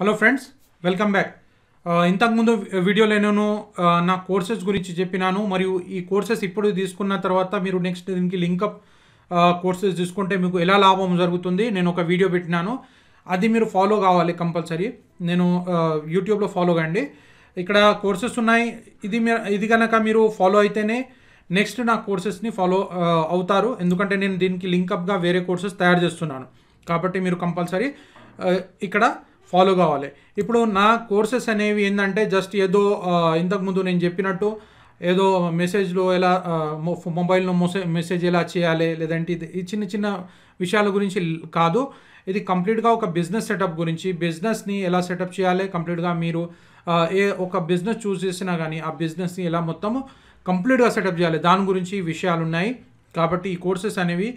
hello friends welcome back ఇంతకుముందు వీడియోలో నేను uh, నా కోర్సెస్ గురించి చెప్పినాను మరియు ఈ కోర్సెస్ ఇప్పుడు తీసుకున్న తర్వాత మీరు నెక్స్ట్ దీనికి లింకప్ కోర్సెస్ uh, తీసుకుంటే మీకు ఎలా లాభం జరుగుతుంది నేను ఒక వీడియో పెట్టినాను అది మీరు ఫాలో కావాలి కంపల్సరీ నేను యూట్యూబ్లో uh, ఫాలో కండి ఇక్కడ కోర్సెస్ ఉన్నాయి ఇది ఇది కనుక మీరు ఫాలో అయితేనే నెక్స్ట్ నా కోర్సెస్ని ఫాలో అవుతారు ఎందుకంటే నేను దీనికి లింకప్గా వేరే కోర్సెస్ తయారు చేస్తున్నాను కాబట్టి మీరు కంపల్సరీ ఇక్కడ ఫాలో కావాలి ఇప్పుడు నా కోర్సెస్ అనేవి ఏంటంటే జస్ట్ ఏదో ఇంతకుముందు నేను చెప్పినట్టు ఏదో మెసేజ్లో ఎలా మొబైల్లో మెసేజ్ ఎలా చేయాలి లేదంటే ఈ చిన్న చిన్న విషయాల గురించి కాదు ఇది కంప్లీట్గా ఒక బిజినెస్ సెటప్ గురించి బిజినెస్ని ఎలా సెటప్ చేయాలి కంప్లీట్గా మీరు ఏ ఒక బిజినెస్ చూస్ చేసినా కానీ ఆ బిజినెస్ని ఎలా మొత్తము కంప్లీట్గా సెటప్ చేయాలి దాని గురించి విషయాలు ఉన్నాయి కాబట్టి ఈ కోర్సెస్ అనేవి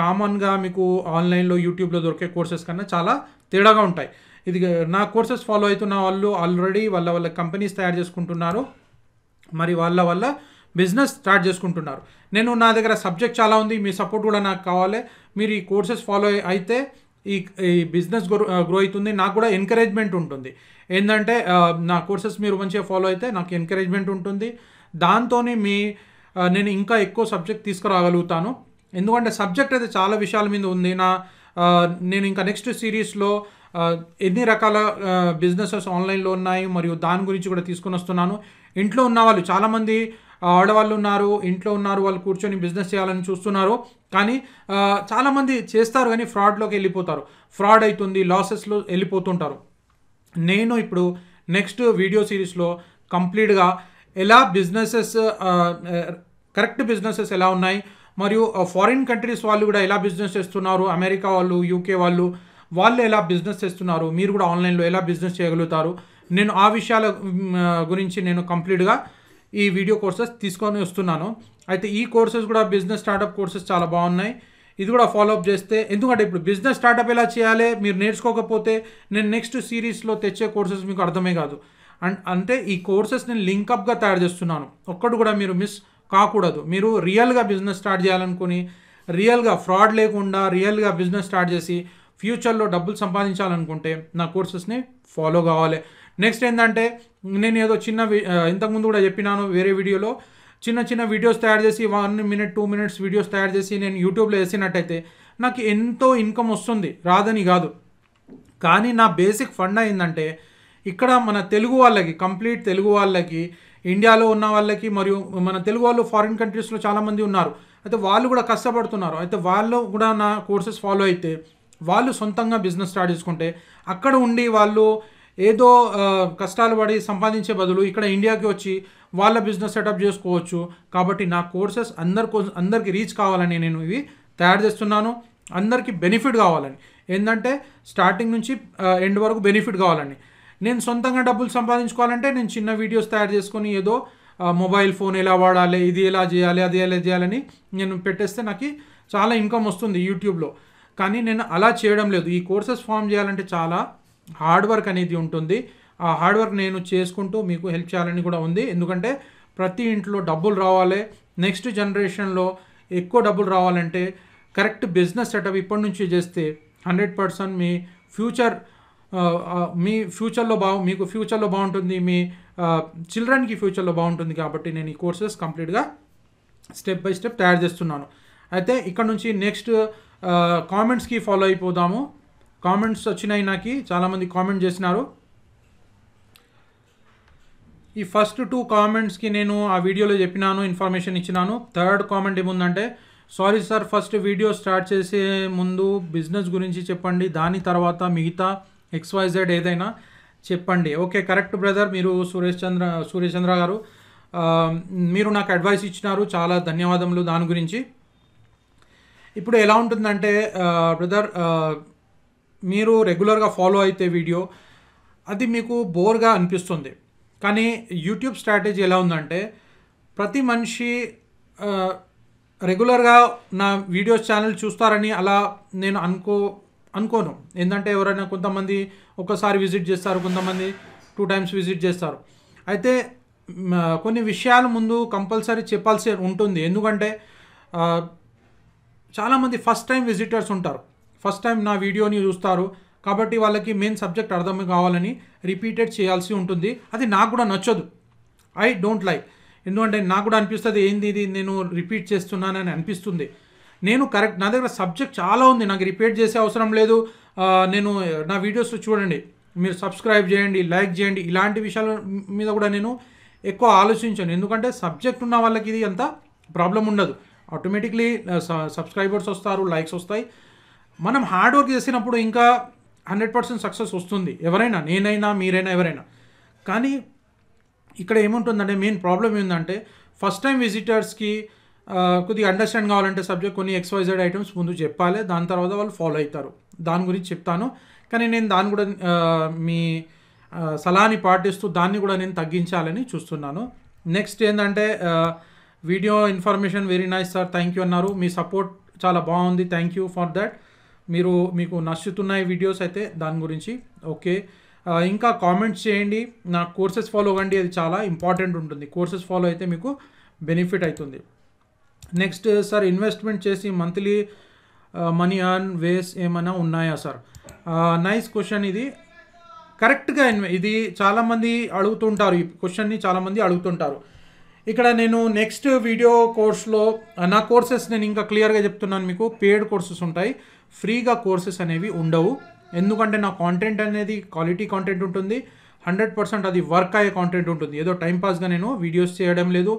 కామన్గా మీకు ఆన్లైన్లో యూట్యూబ్లో దొరికే కోర్సెస్ కన్నా చాలా తేడాగా ఉంటాయి ఇది నా కోర్సెస్ ఫాలో అవుతున్న వాళ్ళు ఆల్రెడీ వాళ్ళ వాళ్ళ కంపెనీస్ తయారు చేసుకుంటున్నారు మరి వాళ్ళ వల్ల బిజినెస్ స్టార్ట్ చేసుకుంటున్నారు నేను నా దగ్గర సబ్జెక్ట్ చాలా ఉంది మీ సపోర్ట్ కూడా నాకు కావాలి మీరు ఈ కోర్సెస్ ఫాలో అయితే ఈ ఈ బిజినెస్ గ్రో గ్రో అవుతుంది నాకు కూడా ఎంకరేజ్మెంట్ ఉంటుంది ఏంటంటే uh, నా కోర్సెస్ మీరు మంచిగా ఫాలో అయితే నాకు ఎంకరేజ్మెంట్ ఉంటుంది దాంతో మీ uh, నేను ఇంకా ఎక్కువ సబ్జెక్ట్ తీసుకురాగలుగుతాను ఎందుకంటే సబ్జెక్ట్ అయితే చాలా విషయాల మీద ఉంది నా uh, నేను ఇంకా నెక్స్ట్ సిరీస్లో ఎన్ని రకాల బిజినెసెస్ ఆన్లైన్లో ఉన్నాయి మరియు దాని గురించి కూడా తీసుకుని వస్తున్నాను ఇంట్లో ఉన్న వాళ్ళు చాలామంది ఆడవాళ్ళు ఉన్నారు ఇంట్లో ఉన్నారు వాళ్ళు కూర్చొని బిజినెస్ చేయాలని చూస్తున్నారు కానీ చాలామంది చేస్తారు కానీ ఫ్రాడ్లోకి వెళ్ళిపోతారు ఫ్రాడ్ అవుతుంది లాసెస్లో వెళ్ళిపోతుంటారు నేను ఇప్పుడు నెక్స్ట్ వీడియో సిరీస్లో కంప్లీట్గా ఎలా బిజినెసెస్ కరెక్ట్ బిజినెసెస్ ఎలా ఉన్నాయి మరియు ఫారిన్ కంట్రీస్ వాళ్ళు కూడా ఎలా బిజినెస్ చేస్తున్నారు అమెరికా వాళ్ళు యూకే వాళ్ళు వాళ్ళు ఎలా బిజినెస్ చేస్తున్నారు మీరు కూడా ఆన్లైన్లో ఎలా బిజినెస్ చేయగలుగుతారు నేను ఆ విషయాల గురించి నేను కంప్లీట్గా ఈ వీడియో కోర్సెస్ తీసుకొని వస్తున్నాను అయితే ఈ కోర్సెస్ కూడా బిజినెస్ స్టార్టప్ కోర్సెస్ చాలా బాగున్నాయి ఇది కూడా ఫాలోఅప్ చేస్తే ఎందుకంటే ఇప్పుడు బిజినెస్ స్టార్టప్ ఎలా చేయాలి మీరు నేర్చుకోకపోతే నేను నెక్స్ట్ సిరీస్లో తెచ్చే కోర్సెస్ మీకు అర్థమే కాదు అండ్ అంటే ఈ కోర్సెస్ నేను లింకప్గా తయారు చేస్తున్నాను ఒక్కటి కూడా మీరు మిస్ కాకూడదు మీరు రియల్గా బిజినెస్ స్టార్ట్ చేయాలనుకుని రియల్గా ఫ్రాడ్ లేకుండా రియల్గా బిజినెస్ స్టార్ట్ చేసి ఫ్యూచర్లో డబ్బులు సంపాదించాలనుకుంటే నా కోర్సెస్ని ఫాలో కావాలి నెక్స్ట్ ఏంటంటే నేను ఏదో చిన్న ఇంతకుముందు కూడా చెప్పినాను వేరే వీడియోలో చిన్న చిన్న వీడియోస్ తయారు చేసి one minute two minutes videos తయారు చేసి నేను యూట్యూబ్లో వేసినట్టయితే నాకు ఎంతో ఇన్కమ్ వస్తుంది రాదని కాదు కానీ నా బేసిక్ ఫండ్ అయిందంటే ఇక్కడ మన తెలుగు వాళ్ళకి కంప్లీట్ తెలుగు వాళ్ళకి ఇండియాలో ఉన్న వాళ్ళకి మరియు మన తెలుగు వాళ్ళు ఫారిన్ కంట్రీస్లో చాలామంది ఉన్నారు అయితే వాళ్ళు కూడా కష్టపడుతున్నారు అయితే వాళ్ళు కూడా నా కోర్సెస్ ఫాలో అయితే వాళ్ళు సొంతంగా బిజినెస్ స్టార్ట్ చేసుకుంటే అక్కడ ఉండి వాళ్ళు ఏదో కష్టాలు పడి సంపాదించే బదులు ఇక్కడ ఇండియాకి వచ్చి వాళ్ళ బిజినెస్ సెటప్ చేసుకోవచ్చు కాబట్టి నా కోర్సెస్ అందరి అందరికీ రీచ్ కావాలని నేను ఇవి తయారు చేస్తున్నాను అందరికీ బెనిఫిట్ కావాలని ఏంటంటే స్టార్టింగ్ నుంచి ఎండ్ వరకు బెనిఫిట్ కావాలని నేను సొంతంగా డబ్బులు సంపాదించుకోవాలంటే నేను చిన్న వీడియోస్ తయారు చేసుకొని ఏదో మొబైల్ ఫోన్ ఎలా వాడాలి ఇది ఎలా చేయాలి అది ఎలా చేయాలని నేను పెట్టేస్తే నాకు చాలా ఇన్కమ్ వస్తుంది యూట్యూబ్లో కానీ నేను అలా చేయడం లేదు ఈ కోర్సెస్ ఫామ్ చేయాలంటే చాలా హార్డ్ వర్క్ అనేది ఉంటుంది ఆ హార్డ్ వర్క్ నేను చేసుకుంటూ మీకు హెల్ప్ చేయాలని కూడా ఉంది ఎందుకంటే ప్రతి ఇంట్లో డబ్బులు రావాలి నెక్స్ట్ జనరేషన్లో ఎక్కువ డబ్బులు రావాలంటే కరెక్ట్ బిజినెస్ సెటప్ ఇప్పటి నుంచి చేస్తే హండ్రెడ్ పర్సెంట్ మీ ఫ్యూచర్ మీ ఫ్యూచర్లో బాగు మీకు ఫ్యూచర్లో బాగుంటుంది మీ చిల్డ్రన్కి ఫ్యూచర్లో బాగుంటుంది కాబట్టి నేను ఈ కోర్సెస్ కంప్లీట్గా స్టెప్ బై స్టెప్ తయారు చేస్తున్నాను అయితే ఇక్కడ నుంచి నెక్స్ట్ కామెంట్స్కి ఫాలో అయిపోదాము కామెంట్స్ వచ్చినాయి నాకు చాలామంది కామెంట్ చేసినారు ఈ ఫస్ట్ టూ కామెంట్స్కి నేను ఆ వీడియోలో చెప్పినాను ఇన్ఫర్మేషన్ ఇచ్చినాను థర్డ్ కామెంట్ ఏముందంటే sorry sir first video start చేసే ముందు బిజినెస్ గురించి చెప్పండి దాని తర్వాత మిగతా ఎక్స్వైజెడ్ ఏదైనా చెప్పండి ఓకే కరెక్ట్ బ్రదర్ మీరు సురేష్ చంద్ర సురేష్ చంద్ర గారు మీరు నాకు అడ్వైస్ ఇచ్చినారు చాలా ధన్యవాదములు దాని గురించి ఇప్పుడు ఎలా ఉంటుందంటే బ్రదర్ మీరు రెగ్యులర్గా ఫాలో అయితే వీడియో అది మీకు బోర్గా అనిపిస్తుంది కానీ యూట్యూబ్ స్ట్రాటజీ ఎలా ఉందంటే ప్రతి మనిషి రెగ్యులర్గా నా వీడియోస్ ఛానల్ చూస్తారని అలా నేను అనుకో అనుకోను ఏంటంటే ఎవరైనా కొంతమంది ఒకసారి విజిట్ చేస్తారు కొంతమంది టూ టైమ్స్ విజిట్ చేస్తారు అయితే కొన్ని విషయాలు ముందు కంపల్సరీ చెప్పాల్సి ఉంటుంది ఎందుకంటే చాలామంది ఫస్ట్ టైం విజిటర్స్ ఉంటారు ఫస్ట్ టైం నా వీడియోని చూస్తారు కాబట్టి వాళ్ళకి మెయిన్ సబ్జెక్ట్ అర్థం కావాలని రిపీటెడ్ చేయాల్సి ఉంటుంది అది నాకు కూడా నచ్చదు ఐ డోంట్ లైక్ ఎందుకంటే నాకు కూడా అనిపిస్తుంది ఏంది ఇది నేను రిపీట్ చేస్తున్నానని అనిపిస్తుంది నేను కరెక్ట్ నా దగ్గర సబ్జెక్ట్ చాలా ఉంది నాకు రిపీట్ చేసే అవసరం లేదు నేను నా వీడియోస్ చూడండి మీరు సబ్స్క్రైబ్ చేయండి లైక్ చేయండి ఇలాంటి విషయాల మీద కూడా నేను ఎక్కువ ఆలోచించాను ఎందుకంటే సబ్జెక్ట్ ఉన్న వాళ్ళకి ఇది అంత ప్రాబ్లం ఉండదు ఆటోమేటిక్లీ సబ్స్క్రైబర్స్ uh, వస్తారు లైక్స్ వస్తాయి మనం హార్డ్ వర్క్ చేసినప్పుడు ఇంకా హండ్రెడ్ పర్సెంట్ సక్సెస్ వస్తుంది ఎవరైనా నేనైనా మీరైనా ఎవరైనా కానీ ఇక్కడ ఏముంటుందంటే మెయిన్ ప్రాబ్లం ఏంటంటే ఫస్ట్ టైం విజిటర్స్కి కొద్దిగా అండర్స్టాండ్ కావాలంటే సబ్జెక్ట్ కొన్ని ఎక్స్వైజెడ్ ఐటమ్స్ ముందు చెప్పాలి దాని తర్వాత వాళ్ళు ఫాలో అవుతారు దాని గురించి చెప్తాను కానీ నేను దాన్ని కూడా uh, మీ uh, సలహాని పాటిస్తూ దాన్ని కూడా నేను తగ్గించాలని చూస్తున్నాను నెక్స్ట్ ఏంటంటే video information very nice sir thank you అన్నారు మీ సపోర్ట్ చాలా బాగుంది థ్యాంక్ యూ ఫర్ దట్ మీరు మీకు నచ్చుతున్నాయి వీడియోస్ అయితే దాని గురించి ఓకే ఇంకా కామెంట్స్ చేయండి నా కోర్సెస్ ఫాలో అవ్వండి అది చాలా ఇంపార్టెంట్ ఉంటుంది కోర్సెస్ ఫాలో అయితే మీకు బెనిఫిట్ అవుతుంది నెక్స్ట్ సార్ ఇన్వెస్ట్మెంట్ చేసి మంత్లీ మనీ అర్న్ వేస్ ఏమైనా ఉన్నాయా సార్ నైస్ క్వశ్చన్ ఇది కరెక్ట్గా ఇది చాలామంది అడుగుతుంటారు ఈ క్వశ్చన్ని చాలామంది అడుగుతుంటారు ఇక్కడ నేను నెక్స్ట్ వీడియో కోర్స్లో నా కోర్సెస్ నేను ఇంకా క్లియర్గా చెప్తున్నాను మీకు పేడ్ కోర్సెస్ ఉంటాయి ఫ్రీగా కోర్సెస్ అనేవి ఉండవు ఎందుకంటే నా కాంటెంట్ అనేది క్వాలిటీ కాంటెంట్ ఉంటుంది హండ్రెడ్ పర్సెంట్ అది వర్క్ అయ్యే కాంటెంట్ ఉంటుంది ఏదో టైంపాస్గా నేను వీడియోస్ చేయడం లేదు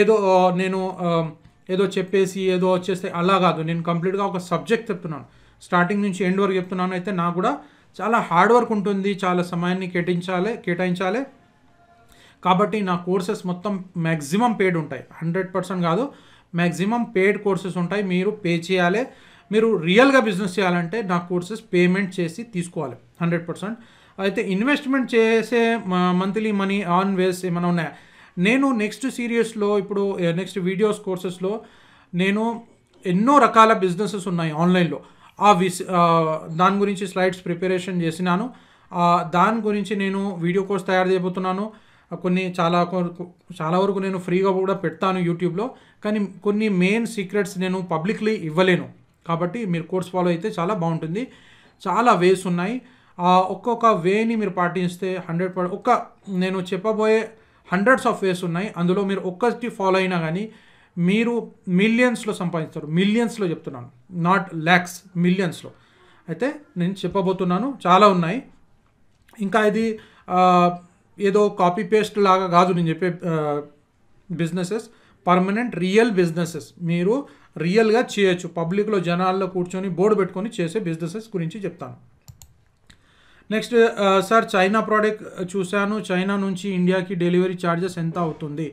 ఏదో నేను ఏదో చెప్పేసి ఏదో వచ్చేస్తే అలా కాదు నేను కంప్లీట్గా ఒక సబ్జెక్ట్ చెప్తున్నాను స్టార్టింగ్ నుంచి ఎండ్ వరకు చెప్తున్నాను అయితే నాకు కూడా చాలా హార్డ్ వర్క్ ఉంటుంది చాలా సమయాన్ని కేటాయించాలి కేటాయించాలి కాబట్టి నా కోర్సెస్ మొత్తం మ్యాక్సిమం పేడ్ ఉంటాయి హండ్రెడ్ పర్సెంట్ కాదు మ్యాక్సిమం పేడ్ కోర్సెస్ ఉంటాయి మీరు పే చేయాలి మీరు రియల్గా బిజినెస్ చేయాలంటే నా కోర్సెస్ పేమెంట్ చేసి తీసుకోవాలి హండ్రెడ్ పర్సెంట్ అయితే ఇన్వెస్ట్మెంట్ చేసే మంత్లీ మనీ ఆన్ వేస్ ఏమైనా ఉన్నాయా నేను నెక్స్ట్ సీరియస్లో ఇప్పుడు నెక్స్ట్ వీడియోస్ కోర్సెస్లో నేను ఎన్నో రకాల బిజినెసెస్ ఉన్నాయి ఆన్లైన్లో ఆ విస్ దాని గురించి స్లైడ్స్ ప్రిపరేషన్ చేసినాను దాని గురించి నేను వీడియో కోర్స్ తయారు చేయబోతున్నాను కొన్ని చాలా చాలా వరకు నేను ఫ్రీగా కూడా పెడతాను యూట్యూబ్లో కానీ కొన్ని మెయిన్ సీక్రెట్స్ నేను పబ్లిక్లీ ఇవ్వలేను కాబట్టి మీరు కోర్స్ ఫాలో అయితే చాలా బాగుంటుంది చాలా వేస్ ఉన్నాయి ఒక్కొక్క వేని మీరు పాటిస్తే హండ్రెడ్ పర్ ఒక్క నేను చెప్పబోయే హండ్రెడ్స్ ఆఫ్ వేస్ ఉన్నాయి అందులో మీరు ఒక్కటి ఫాలో అయినా కానీ మీరు మిలియన్స్లో సంపాదిస్తారు మిలియన్స్లో చెప్తున్నాను నాట్ ల్యాక్స్ మిలియన్స్లో అయితే నేను చెప్పబోతున్నాను చాలా ఉన్నాయి ఇంకా ఇది ఏదో కాపీ పేస్ట్ లాగా కాదు నేను చెప్పే బిజినెసెస్ పర్మనెంట్ రియల్ బిజినెసెస్ మీరు రియల్గా చేయొచ్చు పబ్లిక్లో జనాల్లో కూర్చొని బోర్డు పెట్టుకొని చేసే బిజినెసెస్ గురించి చెప్తాను నెక్స్ట్ సార్ చైనా ప్రోడక్ట్ చూశాను చైనా నుంచి ఇండియాకి డెలివరీ ఛార్జెస్ ఎంత అవుతుంది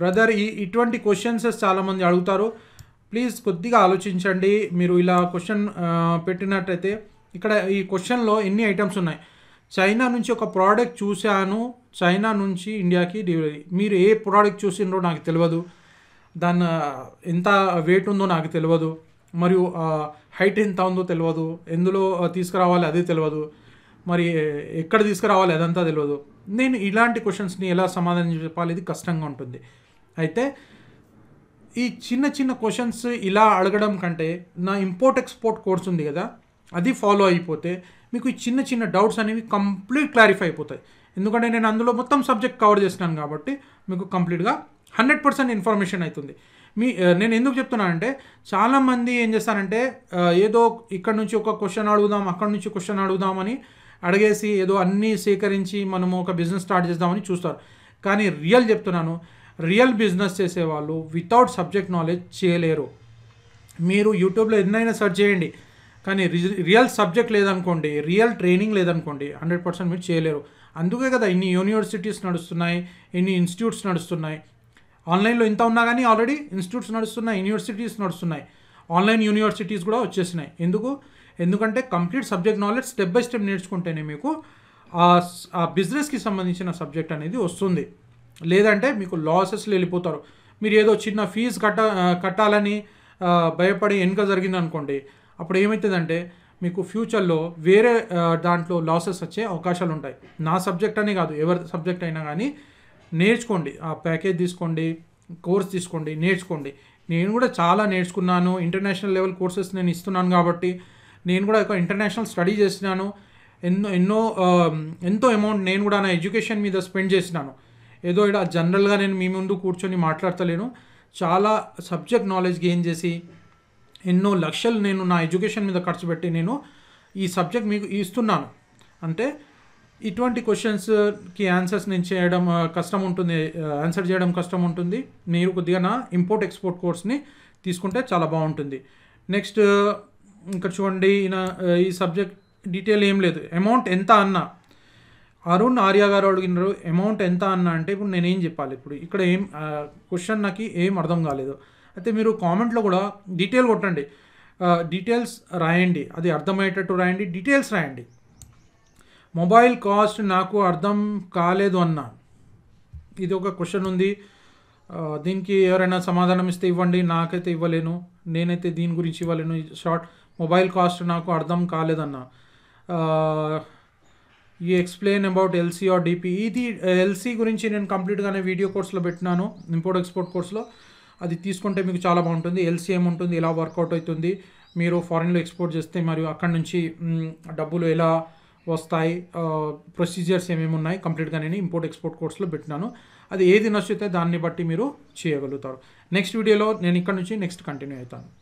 బ్రదర్ ఈ ఇటువంటి క్వశ్చన్స్ చాలామంది అడుగుతారు ప్లీజ్ కొద్దిగా ఆలోచించండి మీరు ఇలా క్వశ్చన్ పెట్టినట్టయితే ఇక్కడ ఈ క్వశ్చన్లో ఎన్ని ఐటమ్స్ ఉన్నాయి చైనా నుంచి ఒక ప్రోడక్ట్ చూశాను చైనా నుంచి ఇండియాకి డెలివరీ మీరు ఏ ప్రోడక్ట్ చూసిండో నాకు తెలియదు దాని ఎంత వెయిట్ ఉందో నాకు తెలియదు మరియు హైట్ ఎంత ఉందో తెలియదు ఎందులో తీసుకురావాలి అది తెలియదు మరి ఎక్కడ తీసుకురావాలి అదంతా తెలియదు నేను ఇలాంటి క్వశ్చన్స్ని ఎలా సమాధానం చెప్పాలి ఇది కష్టంగా ఉంటుంది అయితే ఈ చిన్న చిన్న క్వశ్చన్స్ ఇలా అడగడం కంటే నా ఇంపోర్ట్ ఎక్స్పోర్ట్ కోర్స్ ఉంది కదా అది ఫాలో అయిపోతే మీకు ఈ చిన్న చిన్న డౌట్స్ అనేవి కంప్లీట్ క్లారిఫై అయిపోతాయి ఎందుకంటే నేను అందులో మొత్తం సబ్జెక్ట్ కవర్ చేస్తున్నాను కాబట్టి మీకు కంప్లీట్గా హండ్రెడ్ పర్సెంట్ ఇన్ఫర్మేషన్ అవుతుంది మీ నేను ఎందుకు చెప్తున్నానంటే చాలామంది ఏం చేస్తారంటే ఏదో ఇక్కడ నుంచి ఒక క్వశ్చన్ అడుగుదాం అక్కడ నుంచి క్వశ్చన్ అడుగుదామని అడిగేసి ఏదో అన్నీ సేకరించి మనము ఒక బిజినెస్ స్టార్ట్ చేద్దామని చూస్తారు కానీ రియల్ చెప్తున్నాను రియల్ బిజినెస్ చేసేవాళ్ళు వితౌట్ సబ్జెక్ట్ నాలెడ్జ్ చేయలేరు మీరు యూట్యూబ్లో ఎన్నైనా సెర్చ్ చేయండి కానీ రియల్ సబ్జెక్ట్ లేదనుకోండి రియల్ ట్రైనింగ్ లేదనుకోండి హండ్రెడ్ పర్సెంట్ మీరు చేయలేరు అందుకే కదా ఇన్ని యూనివర్సిటీస్ నడుస్తున్నాయి ఇన్ని ఇన్స్టిట్యూట్స్ నడుస్తున్నాయి ఆన్లైన్లో ఇంత ఉన్నా కానీ ఆల్రెడీ ఇన్స్టిట్యూట్స్ నడుస్తున్నాయి యూనివర్సిటీస్ నడుస్తున్నాయి ఆన్లైన్ యూనివర్సిటీస్ కూడా వచ్చేసినాయి ఎందుకు ఎందుకంటే complete subject knowledge step by step నేర్చుకుంటేనే మీకు ఆ బిజినెస్కి సంబంధించిన సబ్జెక్ట్ అనేది వస్తుంది లేదంటే మీకు లాసెస్లో వెళ్ళిపోతారు మీరు ఏదో చిన్న ఫీజు కట్ట కట్టాలని భయపడి వెనుక జరిగిందనుకోండి అప్పుడు ఏమవుతుందంటే మీకు ఫ్యూచర్లో వేరే దాంట్లో లాసెస్ వచ్చే అవకాశాలు ఉంటాయి నా సబ్జెక్ట్ అని కాదు ఎవరి సబ్జెక్ట్ అయినా కానీ నేర్చుకోండి ఆ ప్యాకేజ్ తీసుకోండి కోర్స్ తీసుకోండి నేర్చుకోండి నేను కూడా చాలా నేర్చుకున్నాను ఇంటర్నేషనల్ లెవెల్ కోర్సెస్ నేను ఇస్తున్నాను కాబట్టి నేను కూడా ఒక ఇంటర్నేషనల్ స్టడీ చేసినాను ఎన్నో ఎన్నో ఎంతో అమౌంట్ నేను కూడా నా ఎడ్యుకేషన్ మీద స్పెండ్ చేసినాను ఏదో ఇక్కడ జనరల్గా నేను మీ ముందు కూర్చొని మాట్లాడతలేను చాలా సబ్జెక్ట్ నాలెడ్జ్ గెయిన్ చేసి ఎన్నో లక్షలు నేను నా ఎడ్యుకేషన్ మీద ఖర్చు పెట్టి నేను ఈ సబ్జెక్ట్ మీకు ఇస్తున్నాను అంటే ఇటువంటి క్వశ్చన్స్కి ఆన్సర్స్ నేను చేయడం కష్టం ఉంటుంది ఆన్సర్ చేయడం కష్టం ఉంటుంది మీరు కొద్దిగా నా ఇంపోర్ట్ ఎక్స్పోర్ట్ కోర్స్ని తీసుకుంటే చాలా బాగుంటుంది నెక్స్ట్ ఇంకా చూడండి ఈ సబ్జెక్ట్ డీటెయిల్ ఏం లేదు అమౌంట్ ఎంత అన్నా అరుణ్ ఆర్య గారు అడిగినారు అమౌంట్ ఎంత అన్నా అంటే ఇప్పుడు నేనేం చెప్పాలి ఇప్పుడు ఇక్కడ ఏం క్వశ్చన్ నాకు ఏం అర్థం కాలేదు అయితే మీరు కామెంట్లో కూడా డీటెయిల్ కొట్టండి డీటెయిల్స్ రాయండి అది అర్థమయ్యేటట్టు రాయండి డీటెయిల్స్ రాయండి మొబైల్ కాస్ట్ నాకు అర్థం కాలేదు అన్న ఇది ఒక క్వశ్చన్ ఉంది దీనికి ఎవరైనా సమాధానం ఇస్తే ఇవ్వండి నాకైతే ఇవ్వలేను నేనైతే దీని గురించి ఇవ్వలేను షార్ట్ మొబైల్ కాస్ట్ నాకు అర్థం కాలేదన్న ఈ explain about LC or DP ఇది ఎల్సీ గురించి నేను కంప్లీట్గానే వీడియో కోర్స్లో పెట్టినాను ఇంపోర్ట్ ఎక్స్పోర్ట్ కోర్స్లో అది తీసుకుంటే మీకు చాలా బాగుంటుంది ఎల్సీఎం ఉంటుంది ఎలా వర్కౌట్ అవుతుంది మీరు ఫారెన్లో ఎక్స్పోర్ట్ చేస్తే మరియు అక్కడ నుంచి డబ్బులు ఎలా వస్తాయి ప్రొసీజర్స్ ఏమేమి ఉన్నాయి కంప్లీట్గా నేను ఇంపోర్ట్ ఎక్స్పోర్ట్ కోర్సులో పెట్టినాను అది ఏది నచ్చితే దాన్ని బట్టి మీరు చేయగలుగుతారు నెక్స్ట్ వీడియోలో నేను ఇక్కడ నుంచి నెక్స్ట్ కంటిన్యూ అవుతాను